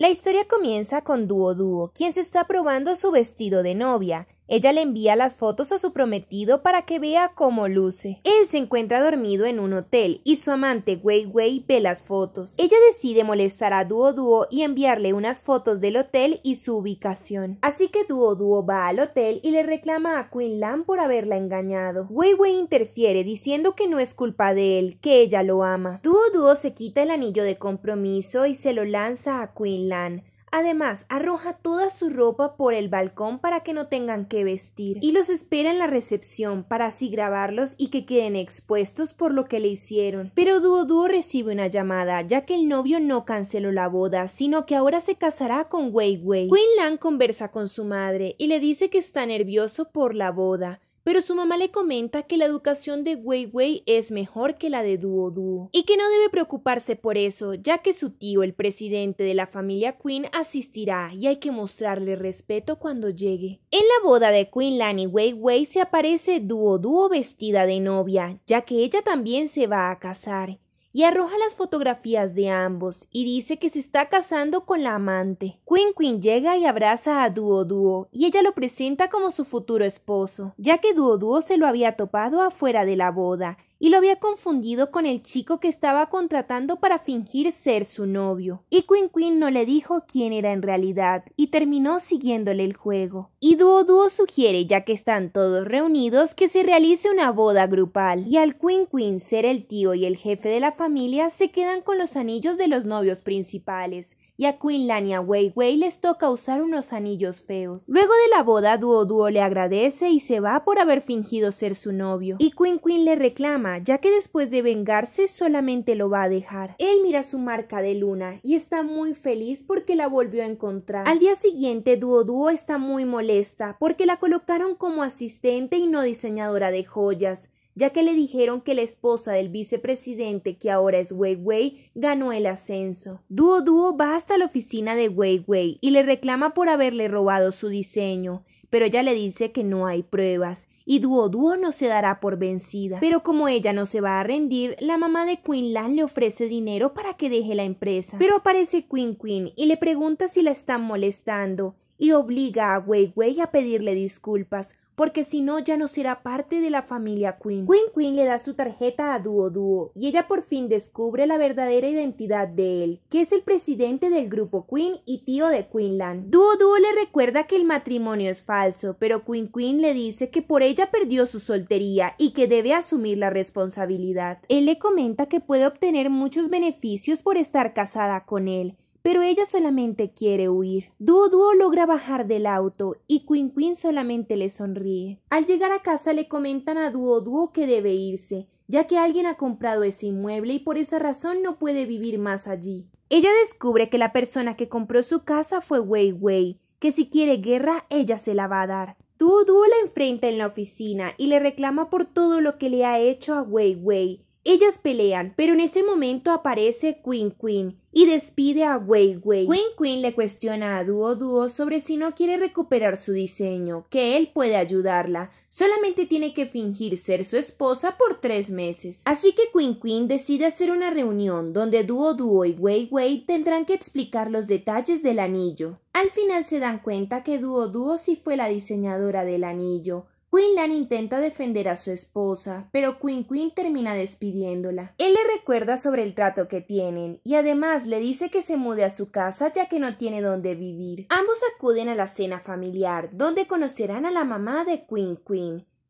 La historia comienza con Duo Duo, quien se está probando su vestido de novia. Ella le envía las fotos a su prometido para que vea cómo luce. Él se encuentra dormido en un hotel y su amante Weiwei ve las fotos. Ella decide molestar a Duo Duo y enviarle unas fotos del hotel y su ubicación. Así que Duo Duo va al hotel y le reclama a Quinlan por haberla engañado. Weiwei interfiere diciendo que no es culpa de él, que ella lo ama. Duo Duo se quita el anillo de compromiso y se lo lanza a Queen Lan. Además, arroja toda su ropa por el balcón para que no tengan que vestir y los espera en la recepción para así grabarlos y que queden expuestos por lo que le hicieron. Pero Duo Duo recibe una llamada, ya que el novio no canceló la boda, sino que ahora se casará con Wei Wei. Queen Lan conversa con su madre y le dice que está nervioso por la boda pero su mamá le comenta que la educación de Weiwei es mejor que la de Duo Duo y que no debe preocuparse por eso, ya que su tío, el presidente de la familia Queen, asistirá y hay que mostrarle respeto cuando llegue. En la boda de Queen Lan y Weiwei se aparece Duo Duo vestida de novia, ya que ella también se va a casar y arroja las fotografías de ambos y dice que se está casando con la amante. Queen Queen llega y abraza a Duo Duo y ella lo presenta como su futuro esposo, ya que Duo Duo se lo había topado afuera de la boda y lo había confundido con el chico que estaba contratando para fingir ser su novio. Y Queen no le dijo quién era en realidad y terminó siguiéndole el juego. Y Duo Duo sugiere, ya que están todos reunidos, que se realice una boda grupal. Y al Queen Queen ser el tío y el jefe de la familia, se quedan con los anillos de los novios principales y a Queen a Weiwei les toca usar unos anillos feos. Luego de la boda, Duo Duo le agradece y se va por haber fingido ser su novio. Y Queen Queen le reclama, ya que después de vengarse solamente lo va a dejar. Él mira su marca de luna y está muy feliz porque la volvió a encontrar. Al día siguiente, Duo Duo está muy molesta porque la colocaron como asistente y no diseñadora de joyas ya que le dijeron que la esposa del vicepresidente, que ahora es Wei Wei, ganó el ascenso. Duo Duo va hasta la oficina de Wei Wei y le reclama por haberle robado su diseño, pero ella le dice que no hay pruebas y Duo Duo no se dará por vencida. Pero como ella no se va a rendir, la mamá de Queen Lan le ofrece dinero para que deje la empresa. Pero aparece Queen Queen y le pregunta si la están molestando y obliga a Wei Wei a pedirle disculpas porque si no ya no será parte de la familia Queen. Queen Queen le da su tarjeta a Duo Duo y ella por fin descubre la verdadera identidad de él, que es el presidente del grupo Queen y tío de Queenland. Duo Duo le recuerda que el matrimonio es falso, pero Queen Queen le dice que por ella perdió su soltería y que debe asumir la responsabilidad. Él le comenta que puede obtener muchos beneficios por estar casada con él, pero ella solamente quiere huir. Duo Duo logra bajar del auto y Queen Queen solamente le sonríe. Al llegar a casa le comentan a Duo Duo que debe irse, ya que alguien ha comprado ese inmueble y por esa razón no puede vivir más allí. Ella descubre que la persona que compró su casa fue Wei Wei, que si quiere guerra ella se la va a dar. Duo Duo la enfrenta en la oficina y le reclama por todo lo que le ha hecho a Wei Wei. Ellas pelean, pero en ese momento aparece Queen Queen, y despide a Wei Wei. Queen Queen le cuestiona a Duo Duo sobre si no quiere recuperar su diseño, que él puede ayudarla, solamente tiene que fingir ser su esposa por tres meses. Así que Queen Queen decide hacer una reunión donde Duo Duo y Wei tendrán que explicar los detalles del anillo. Al final se dan cuenta que Duo Duo sí fue la diseñadora del anillo, Quinlan intenta defender a su esposa, pero Queen termina despidiéndola. Él le recuerda sobre el trato que tienen y además le dice que se mude a su casa ya que no tiene dónde vivir. Ambos acuden a la cena familiar, donde conocerán a la mamá de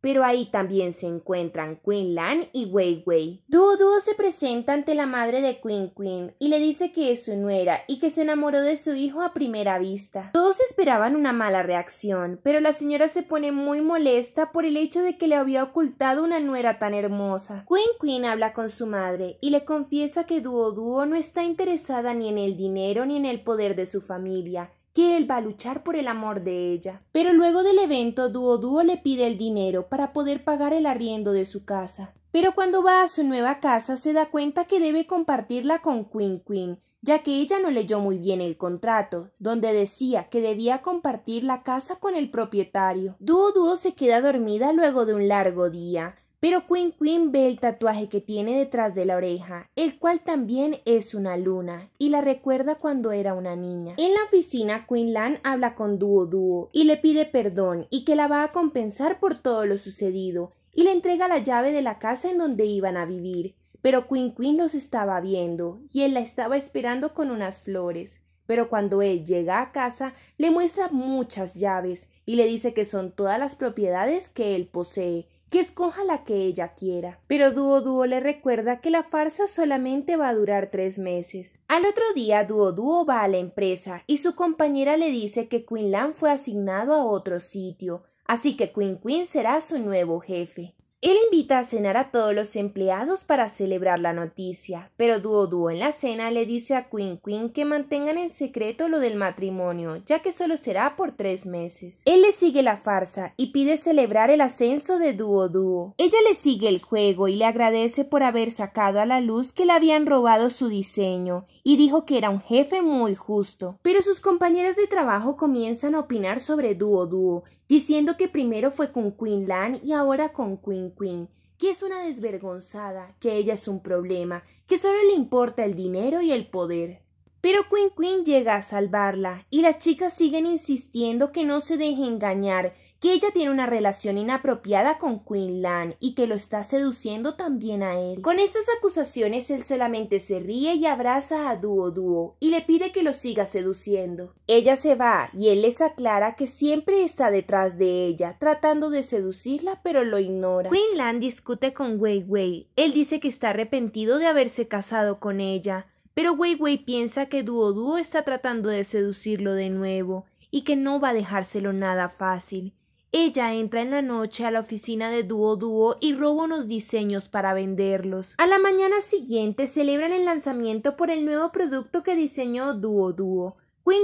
pero ahí también se encuentran Queen y Wei Wei. Duo Duo se presenta ante la madre de Queen Queen y le dice que es su nuera y que se enamoró de su hijo a primera vista. Todos esperaban una mala reacción, pero la señora se pone muy molesta por el hecho de que le había ocultado una nuera tan hermosa. Queen Queen habla con su madre y le confiesa que Duo Duo no está interesada ni en el dinero ni en el poder de su familia, que él va a luchar por el amor de ella. Pero luego del evento, Duo Duo le pide el dinero para poder pagar el arriendo de su casa. Pero cuando va a su nueva casa se da cuenta que debe compartirla con Queen Queen, ya que ella no leyó muy bien el contrato, donde decía que debía compartir la casa con el propietario. Duo Duo se queda dormida luego de un largo día, pero Queen Queen ve el tatuaje que tiene detrás de la oreja, el cual también es una luna, y la recuerda cuando era una niña. En la oficina, Queen Lan habla con Duo Duo y le pide perdón y que la va a compensar por todo lo sucedido, y le entrega la llave de la casa en donde iban a vivir. Pero Queen Queen los estaba viendo, y él la estaba esperando con unas flores pero cuando él llega a casa le muestra muchas llaves y le dice que son todas las propiedades que él posee que escoja la que ella quiera. Pero Duo Duo le recuerda que la farsa solamente va a durar tres meses. Al otro día, Duo Duo va a la empresa y su compañera le dice que Quinlan fue asignado a otro sitio, así que Quinquín será su nuevo jefe. Él invita a cenar a todos los empleados para celebrar la noticia, pero Duo Duo en la cena le dice a Queen Queen que mantengan en secreto lo del matrimonio, ya que solo será por tres meses. Él le sigue la farsa y pide celebrar el ascenso de Duo Duo. Ella le sigue el juego y le agradece por haber sacado a la luz que le habían robado su diseño y dijo que era un jefe muy justo. Pero sus compañeras de trabajo comienzan a opinar sobre Duo Duo, diciendo que primero fue con Queen Lan y ahora con Queen Queen, que es una desvergonzada, que ella es un problema, que solo le importa el dinero y el poder. Pero Queen Queen llega a salvarla, y las chicas siguen insistiendo que no se deje engañar, que ella tiene una relación inapropiada con Queen Lan y que lo está seduciendo también a él. Con estas acusaciones él solamente se ríe y abraza a Duo Duo y le pide que lo siga seduciendo. Ella se va y él les aclara que siempre está detrás de ella, tratando de seducirla pero lo ignora. Queen Lan discute con Wei Wei. Él dice que está arrepentido de haberse casado con ella, pero Wei Wei piensa que Duo Duo está tratando de seducirlo de nuevo y que no va a dejárselo nada fácil. Ella entra en la noche a la oficina de Duo Duo y roba unos diseños para venderlos. A la mañana siguiente celebran el lanzamiento por el nuevo producto que diseñó Duo Duo.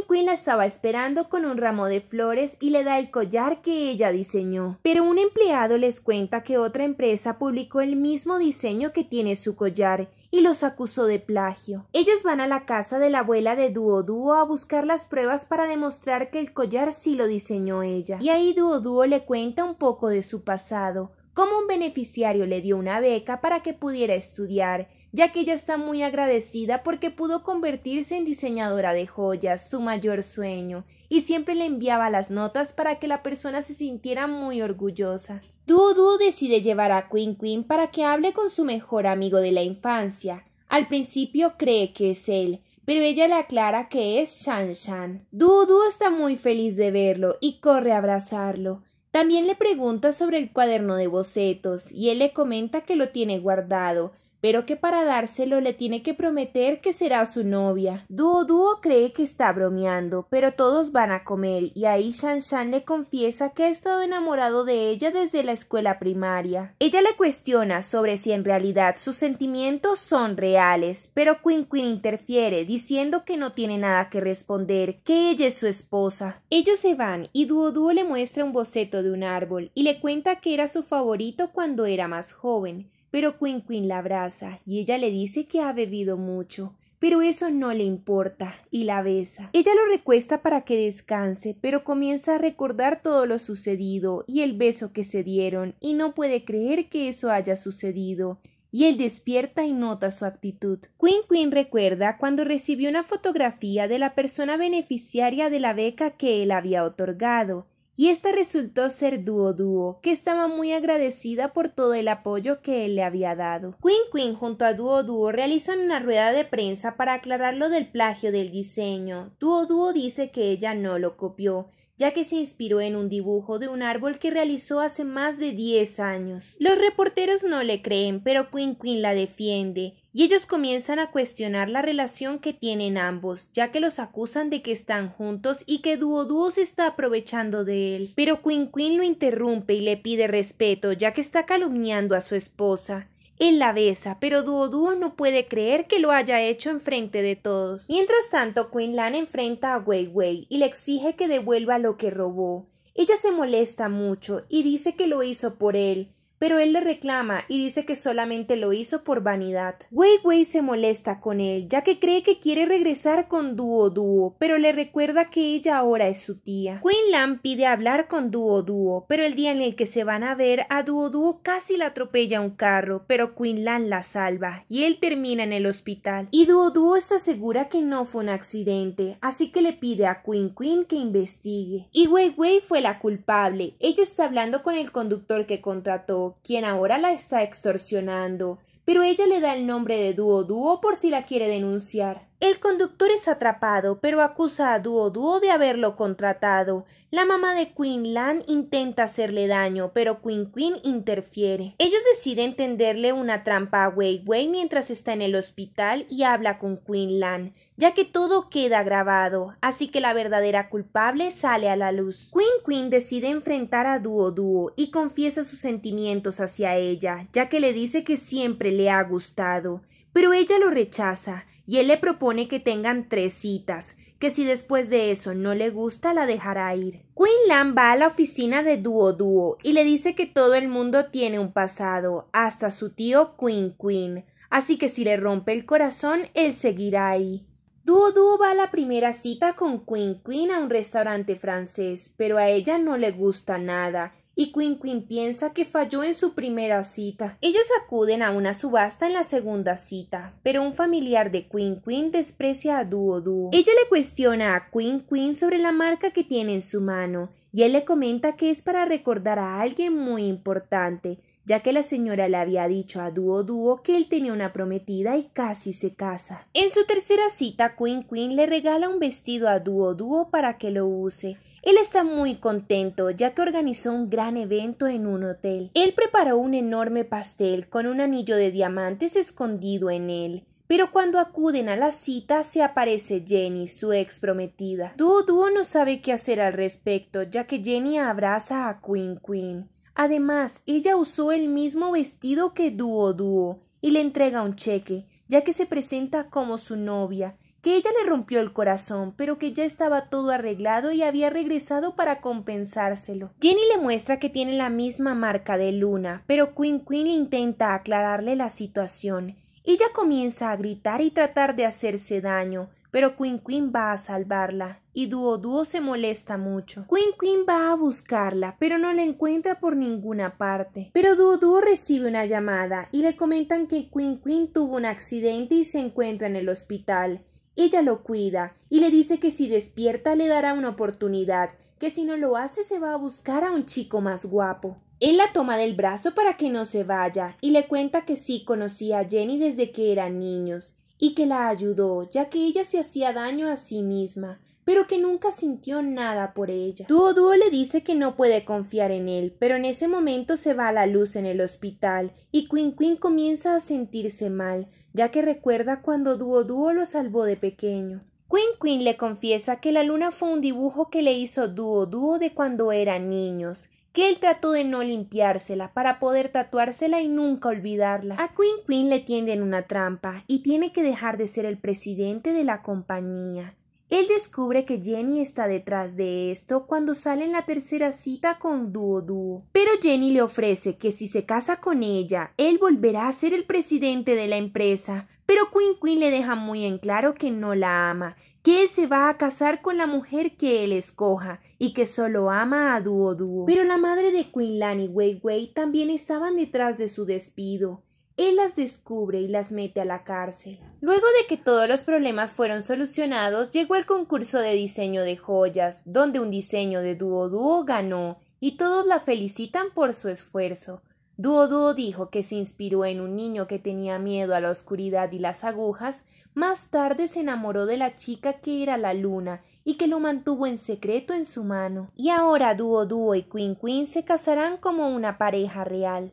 Queen la estaba esperando con un ramo de flores y le da el collar que ella diseñó. Pero un empleado les cuenta que otra empresa publicó el mismo diseño que tiene su collar y los acusó de plagio. Ellos van a la casa de la abuela de Duo Duo a buscar las pruebas para demostrar que el collar sí lo diseñó ella. Y ahí Duo Duo le cuenta un poco de su pasado, cómo un beneficiario le dio una beca para que pudiera estudiar, ya que ella está muy agradecida porque pudo convertirse en diseñadora de joyas, su mayor sueño, y siempre le enviaba las notas para que la persona se sintiera muy orgullosa. Dudu decide llevar a Queen Queen para que hable con su mejor amigo de la infancia. Al principio cree que es él, pero ella le aclara que es Shan Shan. Dudu está muy feliz de verlo y corre a abrazarlo. También le pregunta sobre el cuaderno de bocetos y él le comenta que lo tiene guardado, pero que para dárselo le tiene que prometer que será su novia. Duo Duo cree que está bromeando, pero todos van a comer y ahí Shan Shan le confiesa que ha estado enamorado de ella desde la escuela primaria. Ella le cuestiona sobre si en realidad sus sentimientos son reales, pero Queen Queen interfiere diciendo que no tiene nada que responder, que ella es su esposa. Ellos se van y Duo Duo le muestra un boceto de un árbol y le cuenta que era su favorito cuando era más joven. Pero Quinquin la abraza y ella le dice que ha bebido mucho, pero eso no le importa y la besa. Ella lo recuesta para que descanse, pero comienza a recordar todo lo sucedido y el beso que se dieron y no puede creer que eso haya sucedido. Y él despierta y nota su actitud. Queen Queen recuerda cuando recibió una fotografía de la persona beneficiaria de la beca que él había otorgado, y esta resultó ser Duo Duo, que estaba muy agradecida por todo el apoyo que él le había dado. Queen Queen junto a Duo Duo realizan una rueda de prensa para aclarar lo del plagio del diseño. Duo Duo dice que ella no lo copió, ya que se inspiró en un dibujo de un árbol que realizó hace más de 10 años. Los reporteros no le creen, pero Queen Queen la defiende y ellos comienzan a cuestionar la relación que tienen ambos, ya que los acusan de que están juntos y que Duo se está aprovechando de él. Pero Queen Queen lo interrumpe y le pide respeto, ya que está calumniando a su esposa. Él la besa, pero Duo no puede creer que lo haya hecho enfrente de todos. Mientras tanto, Queen Lan enfrenta a Wei Wei y le exige que devuelva lo que robó. Ella se molesta mucho y dice que lo hizo por él, pero él le reclama y dice que solamente lo hizo por vanidad. Weiwei se molesta con él, ya que cree que quiere regresar con Duo Duo, pero le recuerda que ella ahora es su tía. Queen Lan pide hablar con Duo Duo, pero el día en el que se van a ver, a Duo Duo casi la atropella un carro, pero Queen Lan la salva y él termina en el hospital. Y Duo Duo está segura que no fue un accidente, así que le pide a Queen Queen que investigue. Y Weiwei fue la culpable. Ella está hablando con el conductor que contrató, quien ahora la está extorsionando, pero ella le da el nombre de dúo dúo por si la quiere denunciar. El conductor es atrapado, pero acusa a Duo Duo de haberlo contratado. La mamá de Queen Lan intenta hacerle daño, pero Queen Queen interfiere. Ellos deciden tenderle una trampa a Wei Wei mientras está en el hospital y habla con Queen Lan, ya que todo queda grabado, así que la verdadera culpable sale a la luz. Queen Queen decide enfrentar a Duo Duo y confiesa sus sentimientos hacia ella, ya que le dice que siempre le ha gustado, pero ella lo rechaza y él le propone que tengan tres citas, que si después de eso no le gusta la dejará ir. Queen va a la oficina de Duo Duo y le dice que todo el mundo tiene un pasado, hasta su tío Queen Queen, así que si le rompe el corazón él seguirá ahí. Duo Duo va a la primera cita con Queen Queen a un restaurante francés, pero a ella no le gusta nada y Queen piensa que falló en su primera cita. Ellos acuden a una subasta en la segunda cita, pero un familiar de Queen desprecia a Duo Duo. Ella le cuestiona a Queen sobre la marca que tiene en su mano y él le comenta que es para recordar a alguien muy importante, ya que la señora le había dicho a Duo Duo que él tenía una prometida y casi se casa. En su tercera cita, Queen Queen le regala un vestido a Duo Duo para que lo use, él está muy contento ya que organizó un gran evento en un hotel. Él preparó un enorme pastel con un anillo de diamantes escondido en él. Pero cuando acuden a la cita se aparece Jenny, su ex prometida. Duo Duo no sabe qué hacer al respecto, ya que Jenny abraza a Queen Queen. Además, ella usó el mismo vestido que Duo Duo y le entrega un cheque, ya que se presenta como su novia que ella le rompió el corazón, pero que ya estaba todo arreglado y había regresado para compensárselo. Jenny le muestra que tiene la misma marca de Luna, pero Queen Queen intenta aclararle la situación. Ella comienza a gritar y tratar de hacerse daño, pero Queen Queen va a salvarla y Duo Duo se molesta mucho. Queen Queen va a buscarla, pero no la encuentra por ninguna parte. Pero Duo Duo recibe una llamada y le comentan que Queen Queen tuvo un accidente y se encuentra en el hospital. Ella lo cuida y le dice que si despierta le dará una oportunidad, que si no lo hace se va a buscar a un chico más guapo. Él la toma del brazo para que no se vaya y le cuenta que sí conocía a Jenny desde que eran niños y que la ayudó, ya que ella se hacía daño a sí misma, pero que nunca sintió nada por ella. Duo Duo le dice que no puede confiar en él, pero en ese momento se va a la luz en el hospital y Quinquin comienza a sentirse mal, ya que recuerda cuando Duo Duo lo salvó de pequeño. Queen Queen le confiesa que la luna fue un dibujo que le hizo Duo Duo de cuando eran niños, que él trató de no limpiársela para poder tatuársela y nunca olvidarla. A Queen Queen le tienden una trampa y tiene que dejar de ser el presidente de la compañía. Él descubre que Jenny está detrás de esto cuando sale en la tercera cita con Duo Duo. Pero Jenny le ofrece que si se casa con ella, él volverá a ser el presidente de la empresa. Pero Queen Queen le deja muy en claro que no la ama, que él se va a casar con la mujer que él escoja y que solo ama a Duo Duo. Pero la madre de Queen Lan y Wei Wei también estaban detrás de su despido. Él las descubre y las mete a la cárcel. Luego de que todos los problemas fueron solucionados, llegó el concurso de diseño de joyas, donde un diseño de Duo Duo ganó y todos la felicitan por su esfuerzo. Duo Duo dijo que se inspiró en un niño que tenía miedo a la oscuridad y las agujas, más tarde se enamoró de la chica que era la luna y que lo mantuvo en secreto en su mano. Y ahora Duo Duo y Queen Queen se casarán como una pareja real.